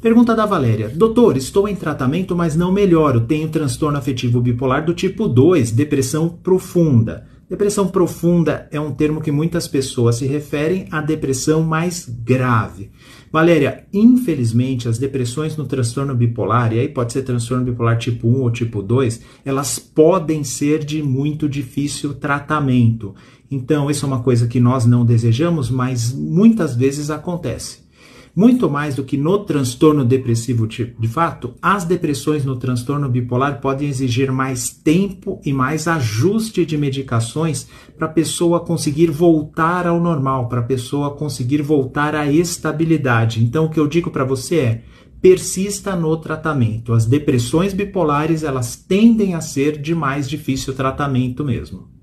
Pergunta da Valéria: Doutor, estou em tratamento, mas não melhoro. Tenho transtorno afetivo bipolar do tipo 2, depressão profunda. Depressão profunda é um termo que muitas pessoas se referem à depressão mais grave. Valéria, infelizmente, as depressões no transtorno bipolar, e aí pode ser transtorno bipolar tipo 1 ou tipo 2, elas podem ser de muito difícil tratamento. Então, isso é uma coisa que nós não desejamos, mas muitas vezes acontece. Muito mais do que no transtorno depressivo de fato, as depressões no transtorno bipolar podem exigir mais tempo e mais ajuste de medicações para a pessoa conseguir voltar ao normal, para a pessoa conseguir voltar à estabilidade. Então, o que eu digo para você é: persista no tratamento. As depressões bipolares, elas tendem a ser de mais difícil tratamento mesmo.